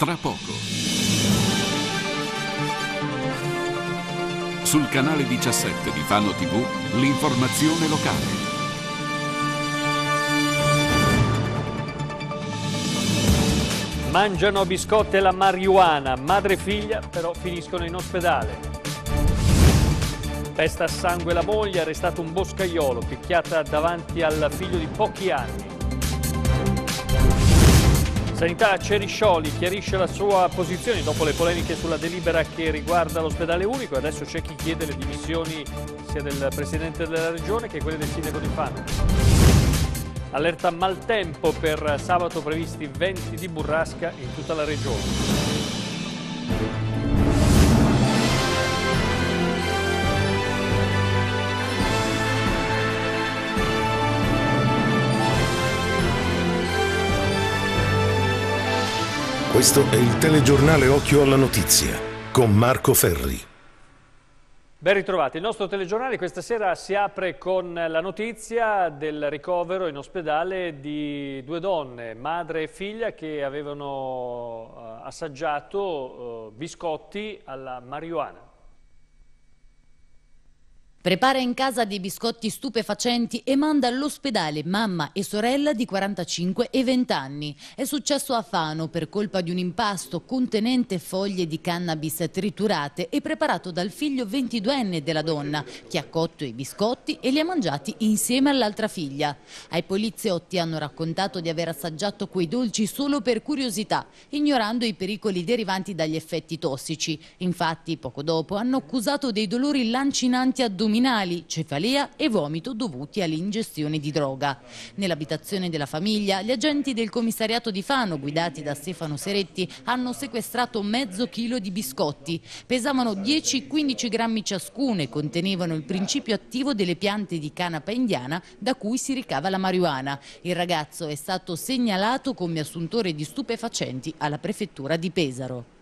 tra poco. Sul canale 17 di Fano TV, l'informazione locale. Mangiano biscotti e la marijuana, madre e figlia però finiscono in ospedale. Pesta a sangue la moglie, arrestato un boscaiolo, picchiata davanti al figlio di pochi anni. Sanità Ceriscioli chiarisce la sua posizione dopo le polemiche sulla delibera che riguarda l'ospedale unico. Adesso c'è chi chiede le dimissioni sia del Presidente della Regione che quelle del Sindaco di Fano. Allerta maltempo per sabato previsti venti di burrasca in tutta la Regione. Questo è il telegiornale Occhio alla Notizia con Marco Ferri. Ben ritrovati, il nostro telegiornale questa sera si apre con la notizia del ricovero in ospedale di due donne, madre e figlia, che avevano eh, assaggiato eh, biscotti alla marijuana. Prepara in casa dei biscotti stupefacenti e manda all'ospedale mamma e sorella di 45 e 20 anni. È successo a Fano per colpa di un impasto contenente foglie di cannabis triturate e preparato dal figlio 22enne della donna che ha cotto i biscotti e li ha mangiati insieme all'altra figlia. Ai poliziotti hanno raccontato di aver assaggiato quei dolci solo per curiosità, ignorando i pericoli derivanti dagli effetti tossici. Infatti poco dopo hanno accusato dei dolori lancinanti addominali addominali, cefalea e vomito dovuti all'ingestione di droga. Nell'abitazione della famiglia gli agenti del commissariato di Fano, guidati da Stefano Seretti, hanno sequestrato mezzo chilo di biscotti. Pesavano 10-15 grammi ciascuno e contenevano il principio attivo delle piante di canapa indiana da cui si ricava la marijuana. Il ragazzo è stato segnalato come assuntore di stupefacenti alla prefettura di Pesaro.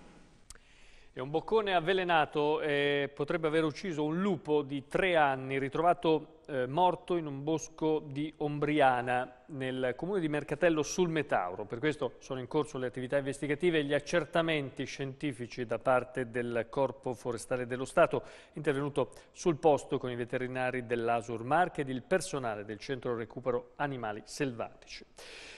È un boccone avvelenato e eh, potrebbe aver ucciso un lupo di tre anni ritrovato eh, morto in un bosco di Ombriana nel comune di Mercatello sul Metauro. Per questo sono in corso le attività investigative e gli accertamenti scientifici da parte del Corpo Forestale dello Stato intervenuto sul posto con i veterinari dell'Asur Marche ed il personale del Centro Recupero Animali Selvatici.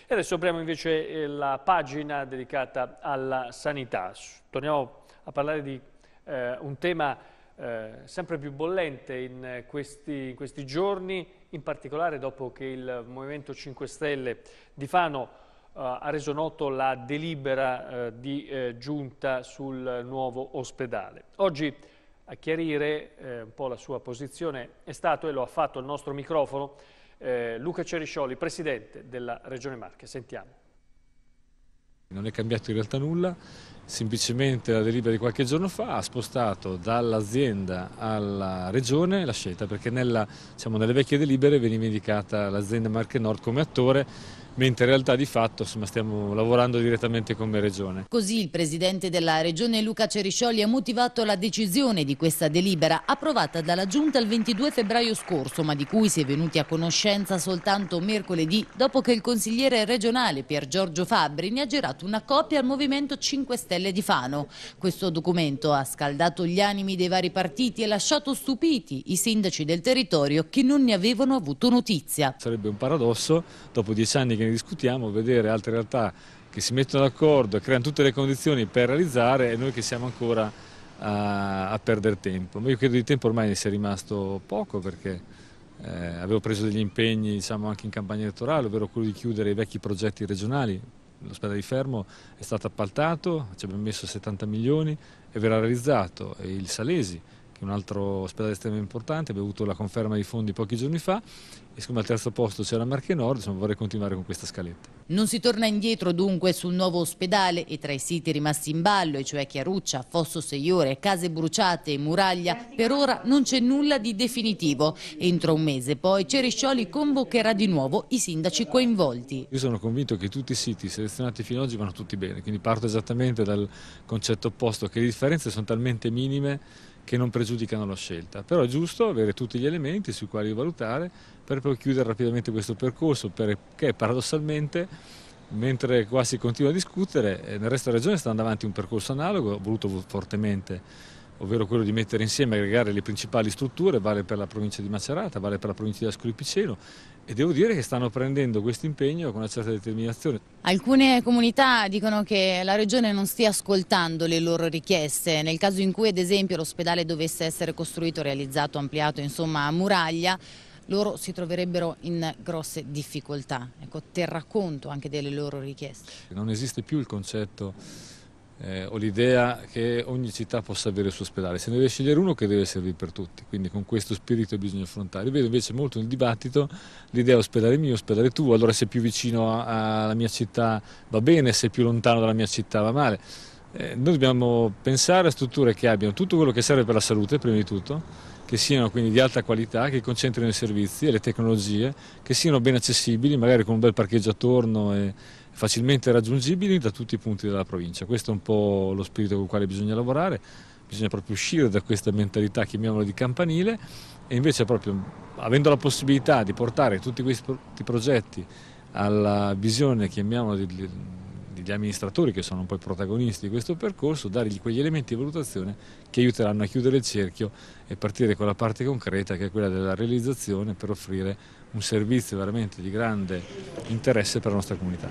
E adesso apriamo invece eh, la pagina dedicata alla sanità. Torniamo a parlare di eh, un tema eh, sempre più bollente in questi, in questi, giorni, in particolare dopo che il Movimento 5 Stelle di Fano eh, ha reso noto la delibera eh, di eh, giunta sul nuovo ospedale. Oggi a chiarire eh, un po' la sua posizione è stato, e lo ha fatto il nostro microfono, eh, Luca Ceriscioli, Presidente della Regione Marche. Sentiamo. Non è cambiato in realtà nulla, semplicemente la delibera di qualche giorno fa ha spostato dall'azienda alla regione la scelta perché nella, diciamo, nelle vecchie delibere veniva indicata l'azienda Marche Nord come attore mentre in realtà di fatto insomma, stiamo lavorando direttamente come Regione. Così il Presidente della Regione Luca Ceriscioli ha motivato la decisione di questa delibera approvata dalla Giunta il 22 febbraio scorso ma di cui si è venuti a conoscenza soltanto mercoledì dopo che il consigliere regionale Pier Giorgio Fabbri ne ha girato una copia al Movimento 5 Stelle di Fano. Questo documento ha scaldato gli animi dei vari partiti e lasciato stupiti i sindaci del territorio che non ne avevano avuto notizia. Sarebbe un paradosso dopo dieci anni che discutiamo, vedere altre realtà che si mettono d'accordo e creano tutte le condizioni per realizzare e noi che siamo ancora a, eh, a perdere tempo. Ma io credo di tempo ormai ne sia rimasto poco perché eh, avevo preso degli impegni diciamo, anche in campagna elettorale, ovvero quello di chiudere i vecchi progetti regionali. L'ospedale di Fermo è stato appaltato, ci abbiamo messo 70 milioni e verrà realizzato. E il Salesi che è un altro ospedale estremamente importante, abbiamo avuto la conferma di fondi pochi giorni fa e siccome al terzo posto c'era Marche Nord, insomma, vorrei continuare con questa scaletta. Non si torna indietro dunque sul nuovo ospedale e tra i siti rimasti in ballo, e cioè Chiaruccia, Fosso Seiore, Case Bruciate e Muraglia, per ora non c'è nulla di definitivo. Entro un mese poi Ceriscioli convocherà di nuovo i sindaci coinvolti. Io sono convinto che tutti i siti selezionati fino ad oggi vanno tutti bene, quindi parto esattamente dal concetto opposto che le differenze sono talmente minime che non pregiudicano la scelta, però è giusto avere tutti gli elementi sui quali valutare per poi chiudere rapidamente questo percorso, perché paradossalmente mentre qua si continua a discutere, eh, nel resto della regione sta andando avanti un percorso analogo, voluto fortemente ovvero quello di mettere insieme e aggregare le principali strutture, vale per la provincia di Macerata, vale per la provincia di Ascoli Piceno e devo dire che stanno prendendo questo impegno con una certa determinazione. Alcune comunità dicono che la regione non stia ascoltando le loro richieste, nel caso in cui ad esempio l'ospedale dovesse essere costruito, realizzato, ampliato, insomma a muraglia, loro si troverebbero in grosse difficoltà. Ecco, terrà conto anche delle loro richieste. Non esiste più il concetto eh, ho l'idea che ogni città possa avere il suo ospedale, se ne deve scegliere uno che deve servire per tutti, quindi con questo spirito bisogna affrontare. Io vedo invece molto nel dibattito l'idea ospedale mio, ospedale tu, allora se è più vicino alla mia città va bene, se è più lontano dalla mia città va male. Eh, noi dobbiamo pensare a strutture che abbiano tutto quello che serve per la salute, prima di tutto, che siano quindi di alta qualità, che concentrino i servizi e le tecnologie, che siano ben accessibili, magari con un bel parcheggio attorno. E, facilmente raggiungibili da tutti i punti della provincia. Questo è un po' lo spirito con il quale bisogna lavorare, bisogna proprio uscire da questa mentalità, chiamiamola di campanile, e invece proprio avendo la possibilità di portare tutti questi progetti alla visione, chiamiamola di dirigenti, gli amministratori che sono poi protagonisti di questo percorso, dargli quegli elementi di valutazione che aiuteranno a chiudere il cerchio e partire con la parte concreta che è quella della realizzazione per offrire un servizio veramente di grande interesse per la nostra comunità.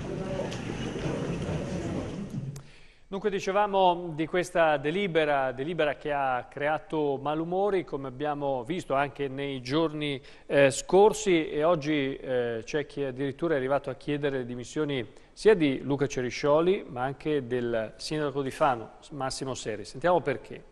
Dunque dicevamo di questa delibera, delibera, che ha creato malumori come abbiamo visto anche nei giorni eh, scorsi e oggi eh, c'è chi addirittura è arrivato a chiedere le dimissioni sia di Luca Ceriscioli ma anche del sindaco di Fano, Massimo Seri. Sentiamo perché.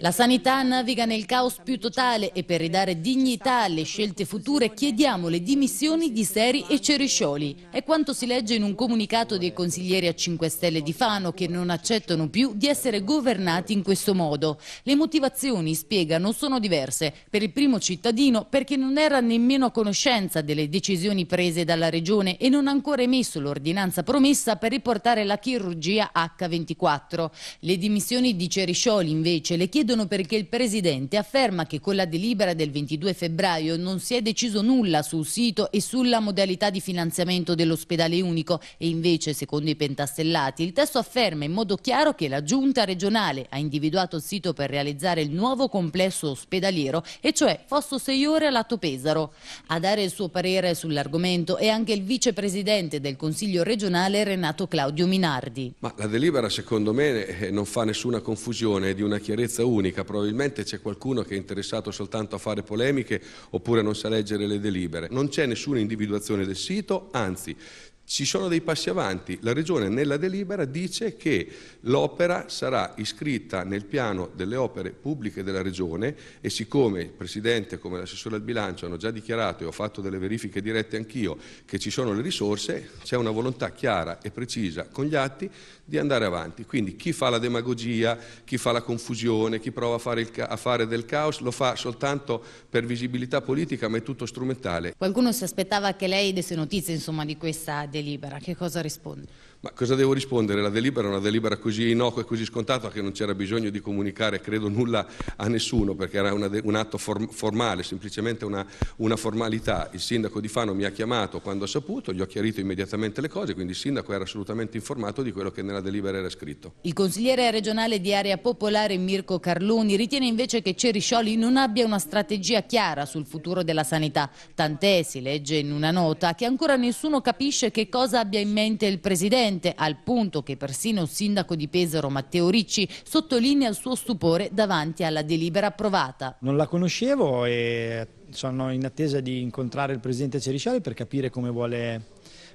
La sanità naviga nel caos più totale e per ridare dignità alle scelte future chiediamo le dimissioni di Seri e Ceriscioli. È quanto si legge in un comunicato dei consiglieri a 5 Stelle di Fano che non accettano più di essere governati in questo modo. Le motivazioni, spiegano, sono diverse. Per il primo cittadino perché non era nemmeno a conoscenza delle decisioni prese dalla Regione e non ha ancora emesso l'ordinanza promessa per riportare la chirurgia H24. Le dimissioni di Ceriscioli, invece le chiedono chiedono perché il Presidente afferma che con la delibera del 22 febbraio non si è deciso nulla sul sito e sulla modalità di finanziamento dell'ospedale unico e invece, secondo i pentastellati, il testo afferma in modo chiaro che la Giunta regionale ha individuato il sito per realizzare il nuovo complesso ospedaliero e cioè Fosso 6 Ore a Lato Pesaro. A dare il suo parere sull'argomento è anche il Vicepresidente del Consiglio regionale Renato Claudio Minardi. Ma la delibera secondo me eh, non fa nessuna confusione, è di una chiarezza unica unica, probabilmente c'è qualcuno che è interessato soltanto a fare polemiche oppure non sa leggere le delibere. Non c'è nessuna individuazione del sito, anzi ci sono dei passi avanti, la Regione nella delibera dice che l'opera sarà iscritta nel piano delle opere pubbliche della Regione e siccome il Presidente come l'assessore al bilancio hanno già dichiarato e ho fatto delle verifiche dirette anch'io che ci sono le risorse, c'è una volontà chiara e precisa con gli atti di andare avanti. Quindi chi fa la demagogia, chi fa la confusione, chi prova a fare, il, a fare del caos lo fa soltanto per visibilità politica ma è tutto strumentale. Qualcuno si aspettava che lei desse notizie insomma, di questa delibera, che cosa rispondi? Ma cosa devo rispondere? La delibera è una delibera così innocua e così scontata che non c'era bisogno di comunicare, credo, nulla a nessuno perché era de- un atto form- formale, semplicemente una, una, formalità. Il sindaco di Fano mi ha chiamato quando ha saputo, gli ho chiarito immediatamente le cose, quindi il sindaco era assolutamente informato di quello che nella delibera era scritto. Il consigliere regionale di Area Popolare Mirko Carluni ritiene invece che Ceriscioli non abbia una strategia chiara sul futuro della sanità, tant'è si legge in una nota che ancora nessuno capisce che cosa abbia in mente il Presidente presente al punto che persino il sindaco di Pesaro Matteo Ricci sottolinea il suo stupore davanti alla delibera approvata. Non la conoscevo e sono in attesa di incontrare il presidente Cerisciali per capire come vuole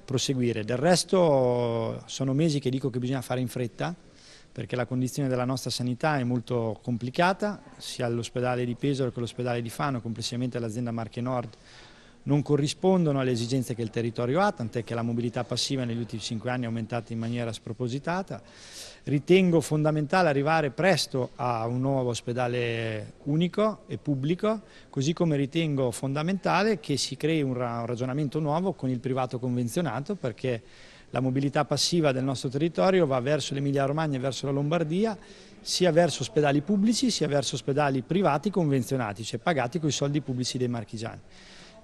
proseguire. Del resto sono mesi che dico che bisogna fare in fretta perché la condizione della nostra sanità è molto complicata, sia all'ospedale di Pesaro che all'ospedale di Fano, complessivamente all'azienda Marche Nord non corrispondono alle esigenze che il territorio ha, tant'è che la mobilità passiva negli ultimi cinque anni è aumentata in maniera spropositata. Ritengo fondamentale arrivare presto a un nuovo ospedale unico e pubblico, così come ritengo fondamentale che si crei un, ragionamento nuovo con il privato convenzionato, perché la mobilità passiva del nostro territorio va verso l'Emilia Romagna e verso la Lombardia, sia verso ospedali pubblici sia verso ospedali privati convenzionati, cioè pagati con i soldi pubblici dei marchigiani.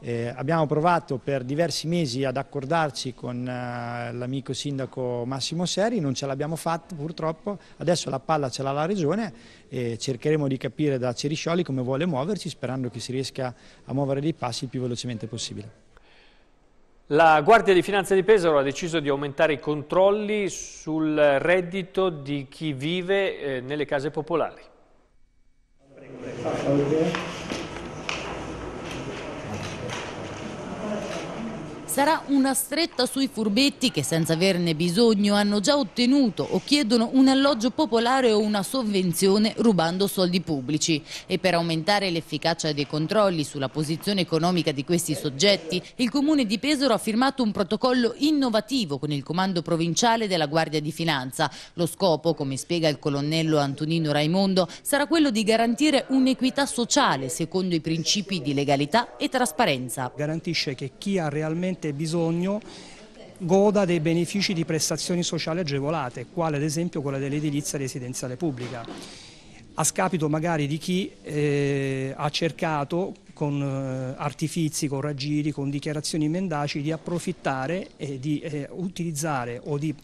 Eh, abbiamo provato per diversi mesi ad accordarci con eh, l'amico sindaco Massimo Seri, non ce l'abbiamo fatta purtroppo, adesso la palla ce l'ha la regione e cercheremo di capire da Ceriscioli come vuole muoverci sperando che si riesca a muovere dei passi il più velocemente possibile. La Guardia di Finanza di Pesaro ha deciso di aumentare i controlli sul reddito di chi vive eh, nelle case popolari. Prego, prego. sarà una stretta sui furbetti che senza averne bisogno hanno già ottenuto o chiedono un alloggio popolare o una sovvenzione rubando soldi pubblici. E per aumentare l'efficacia dei controlli sulla posizione economica di questi soggetti, il Comune di Pesaro ha firmato un protocollo innovativo con il Comando Provinciale della Guardia di Finanza. Lo scopo, come spiega il colonnello Antonino Raimondo, sarà quello di garantire un'equità sociale secondo i principi di legalità e trasparenza. Garantisce che chi ha realmente avente bisogno goda dei benefici di prestazioni sociali agevolate, quale ad esempio quella dell'edilizia residenziale pubblica, a scapito magari di chi eh, ha cercato con eh, artifizi, con raggiri, con dichiarazioni mendaci di approfittare e di eh, utilizzare o di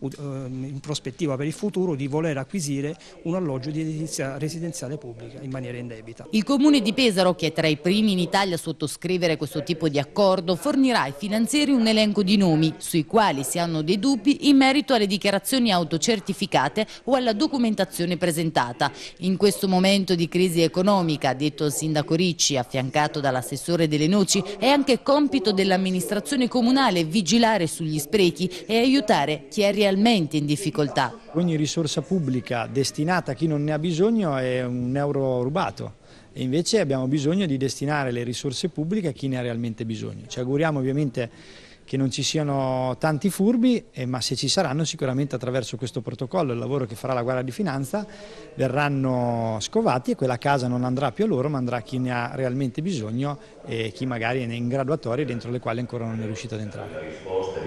Ehm, in prospettiva per il futuro di voler acquisire un alloggio di edilizia residenziale pubblica in maniera indebita. Il comune di Pesaro, che è tra i primi in Italia a sottoscrivere questo tipo di accordo, fornirà ai finanzieri un elenco di nomi sui quali si hanno dei dubbi in merito alle dichiarazioni autocertificate o alla documentazione presentata. In questo momento di crisi economica, ha detto il sindaco Ricci, affiancato dall'assessore delle noci, è anche compito dell'amministrazione comunale vigilare sugli sprechi e aiutare chi è rialzato realmente in difficoltà. Ogni risorsa pubblica destinata a chi non ne ha bisogno è un euro rubato e invece abbiamo bisogno di destinare le risorse pubbliche a chi ne ha realmente bisogno. Ci auguriamo ovviamente che non ci siano tanti furbi, eh, ma se ci saranno sicuramente attraverso questo protocollo, il lavoro che farà la Guardia di Finanza, verranno scovati e quella casa non andrà più a loro, ma andrà a chi ne ha realmente bisogno e chi magari è in graduatorie dentro le quali ancora non è riuscito ad entrare. La risposta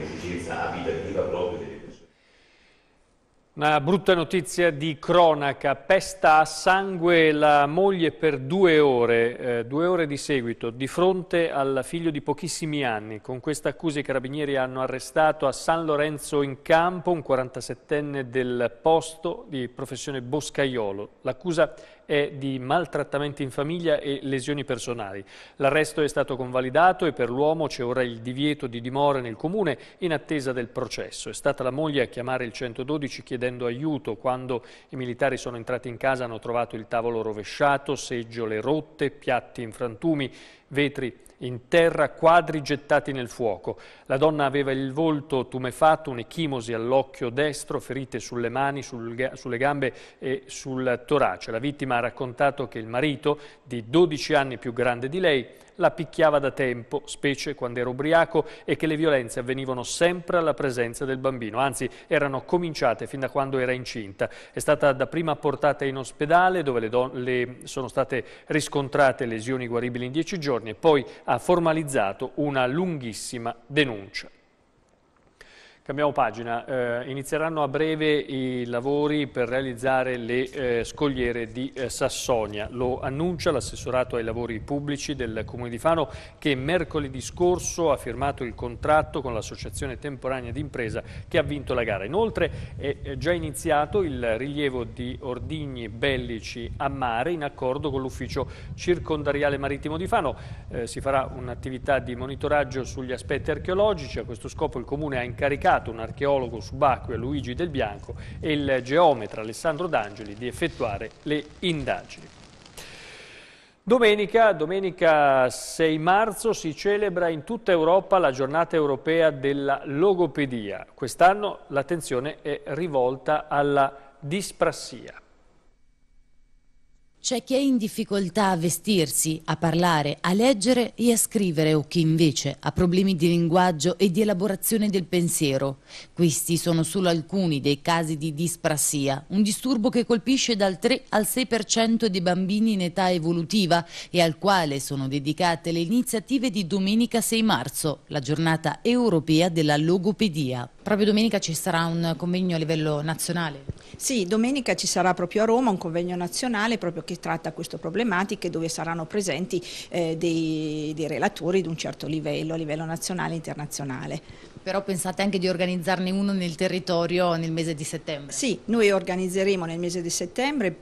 una brutta notizia di cronaca, pesta a sangue la moglie per due ore, eh, due ore di seguito, di fronte al figlio di pochissimi anni. Con questa accusa i carabinieri hanno arrestato a San Lorenzo in Campo un 47enne del posto di professione boscaiolo. L'accusa è di maltrattamenti in famiglia e lesioni personali. L'arresto è stato convalidato e per l'uomo c'è ora il divieto di dimora nel comune in attesa del processo. È stata la moglie a chiamare il 112 chiedendo aiuto. Quando i militari sono entrati in casa hanno trovato il tavolo rovesciato, seggiole rotte, piatti in frantumi, vetri in terra, quadri gettati nel fuoco. La donna aveva il volto tumefatto, un'echimosi all'occhio destro, ferite sulle mani, sul, sulle gambe e sul torace. La vittima ha raccontato che il marito, di 12 anni più grande di lei, la picchiava da tempo, specie quando era ubriaco, e che le violenze avvenivano sempre alla presenza del bambino, anzi erano cominciate fin da quando era incinta. È stata dapprima portata in ospedale dove le, le sono state riscontrate lesioni guaribili in dieci giorni e poi ha formalizzato una lunghissima denuncia. Cambiamo pagina, eh, inizieranno a breve i lavori per realizzare le eh, scogliere di eh, Sassonia, lo annuncia l'assessorato ai lavori pubblici del Comune di Fano che mercoledì scorso ha firmato il contratto con l'associazione temporanea d'impresa che ha vinto la gara. Inoltre è già iniziato il rilievo di ordigni bellici a mare in accordo con l'ufficio circondariale marittimo di Fano, eh, si farà un'attività di monitoraggio sugli aspetti archeologici, a questo scopo il Comune ha incaricato autorizzato un archeologo subacqueo Luigi Del Bianco e il geometra Alessandro D'Angeli di effettuare le indagini. Domenica, domenica 6 marzo, si celebra in tutta Europa la giornata europea della logopedia. Quest'anno l'attenzione è rivolta alla disprassia. C'è chi è in difficoltà a vestirsi, a parlare, a leggere e a scrivere o chi invece ha problemi di linguaggio e di elaborazione del pensiero. Questi sono solo alcuni dei casi di disprassia, un disturbo che colpisce dal 3 al 6% dei bambini in età evolutiva e al quale sono dedicate le iniziative di domenica 6 marzo, la giornata europea della logopedia. Proprio domenica ci sarà un convegno a livello nazionale. Sì, domenica ci sarà proprio a Roma un convegno nazionale proprio che tratta queste problematiche dove saranno presenti eh, dei, dei relatori di un certo livello, a livello nazionale e internazionale. Però pensate anche di organizzarne uno nel territorio nel mese di settembre? Sì, noi organizzeremo nel mese di settembre,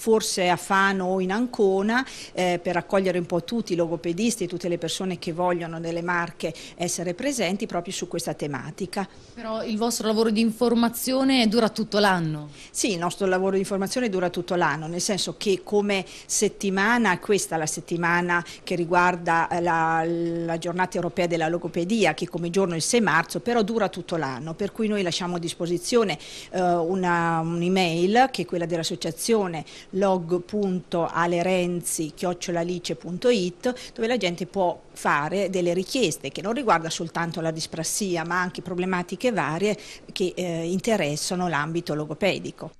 forse a Fano o in Ancona, eh, per accogliere un po' tutti i logopedisti e tutte le persone che vogliono nelle marche essere presenti proprio su questa tematica. Però il vostro lavoro di informazione dura tutto l'anno? Sì, il nostro lavoro di informazione dura tutto l'anno, nel senso che come settimana, questa è la settimana che riguarda eh, la, la giornata europea della logopedia, che come giorno il 6 marzo, però dura tutto l'anno, per cui noi lasciamo a disposizione eh, un'email un che è quella dell'associazione log.alerenzi.it dove la gente può fare delle richieste che non riguarda soltanto la disprassia ma anche problematiche varie che eh, interessano l'ambito logopedico.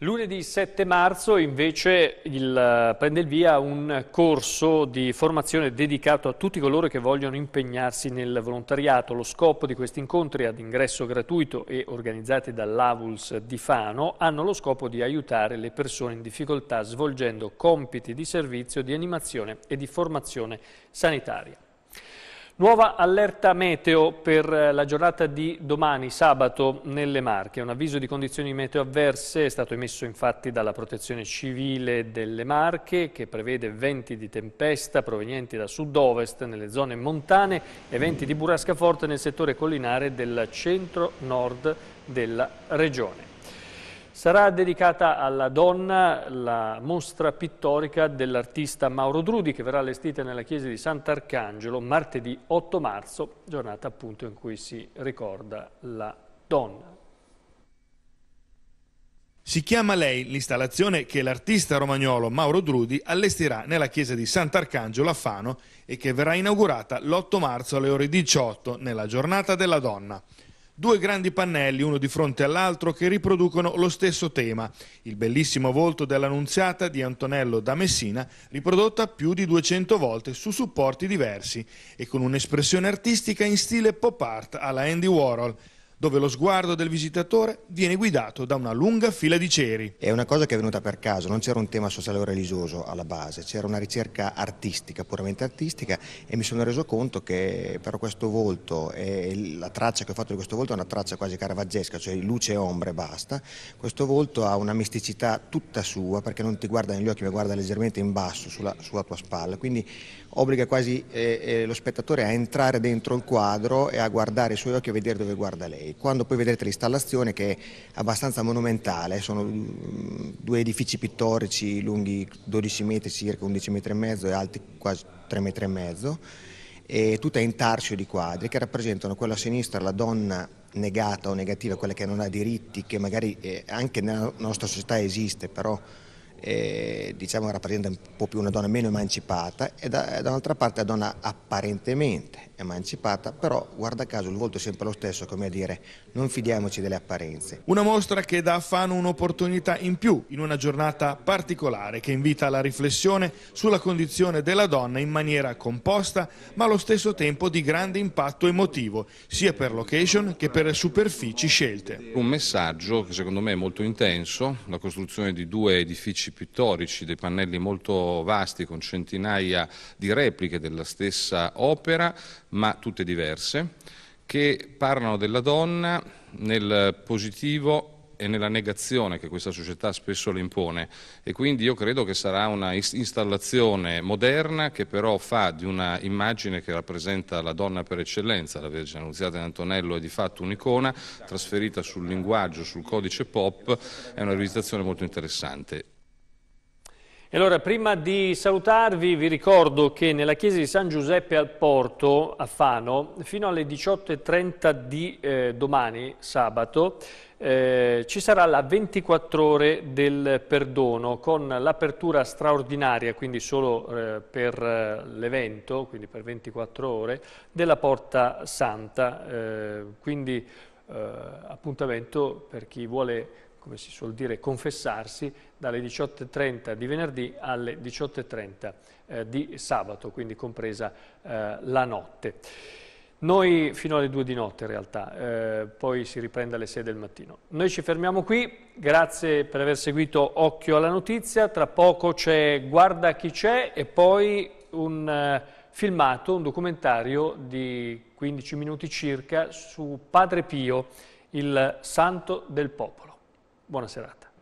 Lunedì 7 marzo invece il, eh, prende il via un corso di formazione dedicato a tutti coloro che vogliono impegnarsi nel volontariato. Lo scopo di questi incontri ad ingresso gratuito e organizzati dall'Avuls di Fano hanno lo scopo di aiutare le persone in difficoltà svolgendo compiti di servizio, di animazione e di formazione sanitaria. Nuova allerta meteo per eh, la giornata di domani, sabato, nelle Marche. Un avviso di condizioni meteo avverse è stato emesso infatti dalla Protezione Civile delle Marche che prevede venti di tempesta provenienti da sud-ovest nelle zone montane e venti di burrasca forte nel settore collinare del centro-nord della regione. Sarà dedicata alla donna la mostra pittorica dell'artista Mauro Drudi che verrà allestita nella chiesa di Sant'Arcangelo martedì 8 marzo, giornata appunto in cui si ricorda la donna. Si chiama lei l'installazione che l'artista romagnolo Mauro Drudi allestirà nella chiesa di Sant'Arcangelo a Fano e che verrà inaugurata l'8 marzo alle ore 18 nella giornata della donna. Due grandi pannelli, uno di fronte all'altro, che riproducono lo stesso tema. Il bellissimo volto dell'Annunziata di Antonello da Messina, riprodotta più di 200 volte su supporti diversi e con un'espressione artistica in stile pop art alla Andy Warhol dove lo sguardo del visitatore viene guidato da una lunga fila di ceri. È una cosa che è venuta per caso, non c'era un tema sociale o religioso alla base, c'era una ricerca artistica, puramente artistica e mi sono reso conto che però questo volto e la traccia che ho fatto di questo volto è una traccia quasi caravaggesca, cioè luce e ombre e basta. Questo volto ha una misticità tutta sua perché non ti guarda negli occhi ma guarda leggermente in basso sulla, sulla tua spalla, quindi obbliga quasi eh, eh, lo spettatore a entrare dentro il quadro e a guardare i suoi occhi e vedere dove guarda lei. Quando poi vedrete l'installazione che è abbastanza monumentale, sono mm, due edifici pittorici lunghi 12 metri circa, 11 metri e mezzo e alti quasi 3 metri e mezzo, e tutta in tarcio di quadri che rappresentano quella a sinistra la donna negata o negativa, quella che non ha diritti, che magari eh, anche nella nostra società esiste, però eh, diciamo rappresenta un po' più una donna meno emancipata e da, dall'altra parte la donna apparentemente emancipata, però guarda caso il volto è sempre lo stesso, come a dire non fidiamoci delle apparenze. Una mostra che dà a Fano un'opportunità in più in una giornata particolare che invita alla riflessione sulla condizione della donna in maniera composta ma allo stesso tempo di grande impatto emotivo sia per location che per superfici scelte. Un messaggio che secondo me è molto intenso, la costruzione di due edifici pittorici, dei pannelli molto vasti con centinaia di repliche della stessa opera ma tutte diverse, che parlano della donna nel positivo e nella negazione che questa società spesso le impone e quindi io credo che sarà una installazione moderna che però fa di una immagine che rappresenta la donna per eccellenza, la Vergine Annunziata di Antonello è di fatto un'icona trasferita sul linguaggio, sul codice pop, è una realizzazione molto interessante. E allora, prima di salutarvi, vi ricordo che nella chiesa di San Giuseppe al Porto, a Fano, fino alle 18.30 di eh, domani, sabato, eh, ci sarà la 24 ore del perdono con l'apertura straordinaria, quindi solo eh, per eh, l'evento, quindi per 24 ore, della Porta Santa. Eh, quindi eh, appuntamento per chi vuole come si suol dire, confessarsi dalle 18.30 di venerdì alle 18.30 eh, di sabato, quindi compresa eh, la notte. Noi fino alle 2 di notte in realtà, eh, poi si riprende alle 6 del mattino. Noi ci fermiamo qui, grazie per aver seguito Occhio alla Notizia, tra poco c'è Guarda chi c'è e poi un eh, filmato, un documentario di 15 minuti circa su Padre Pio, il santo del popolo. Buona serata.